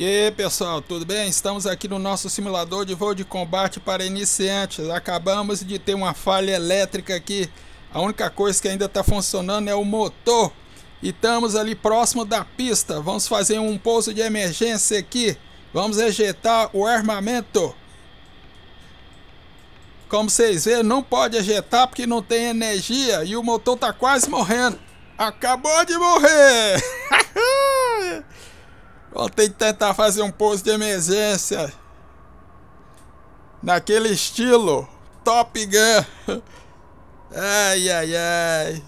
E aí pessoal, tudo bem? Estamos aqui no nosso simulador de voo de combate para iniciantes. Acabamos de ter uma falha elétrica aqui. A única coisa que ainda está funcionando é o motor. E estamos ali próximo da pista. Vamos fazer um pouso de emergência aqui. Vamos ejetar o armamento. Como vocês veem, não pode ejetar porque não tem energia e o motor está quase morrendo. Acabou de morrer! Vou ter que tentar fazer um pouso de emergência. Naquele estilo. Top Gun. Ai, ai, ai.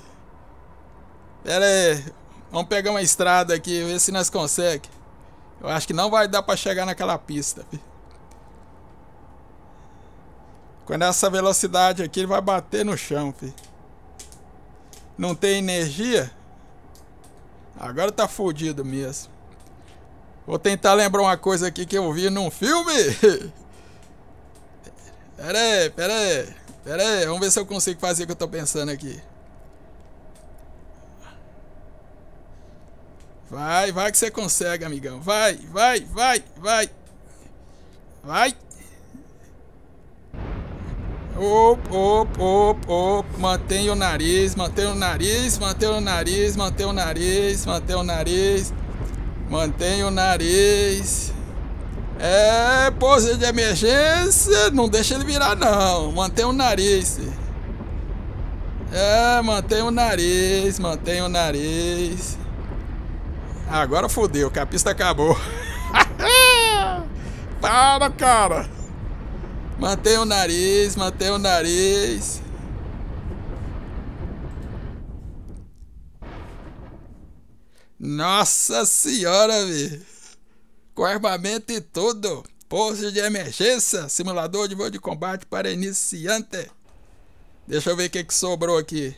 Pera aí. Vamos pegar uma estrada aqui, ver se nós conseguimos. Eu acho que não vai dar para chegar naquela pista. Com essa velocidade aqui, ele vai bater no chão, Não tem energia? Agora tá fodido mesmo. Vou tentar lembrar uma coisa aqui que eu vi num filme. Pera aí, pera aí. Pera aí, vamos ver se eu consigo fazer o que eu tô pensando aqui. Vai, vai que você consegue, amigão. Vai, vai, vai, vai. Vai. Op, op, op, op. Mantém o nariz, mantém o nariz, mantém o nariz, mantém o nariz, mantém o nariz. Mantenha o nariz. É, pose de emergência, não deixa ele virar não. Mantenha o nariz. É, mantenha o nariz, mantenha o nariz. Agora fodeu, que a pista acabou. Para, cara. Mantenha o nariz, mantenha o nariz. Nossa senhora, vi. Com armamento e tudo. Posto de emergência, simulador de voo de combate para iniciante. Deixa eu ver o que, que sobrou aqui.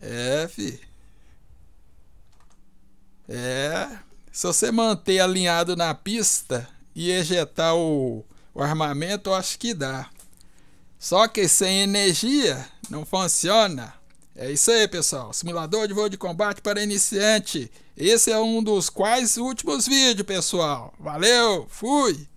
É, fi. É. Se você manter alinhado na pista e ejetar o, o armamento, eu acho que dá. Só que sem energia não funciona. É isso aí, pessoal. Simulador de voo de combate para iniciante. Esse é um dos quais últimos vídeos, pessoal. Valeu, fui!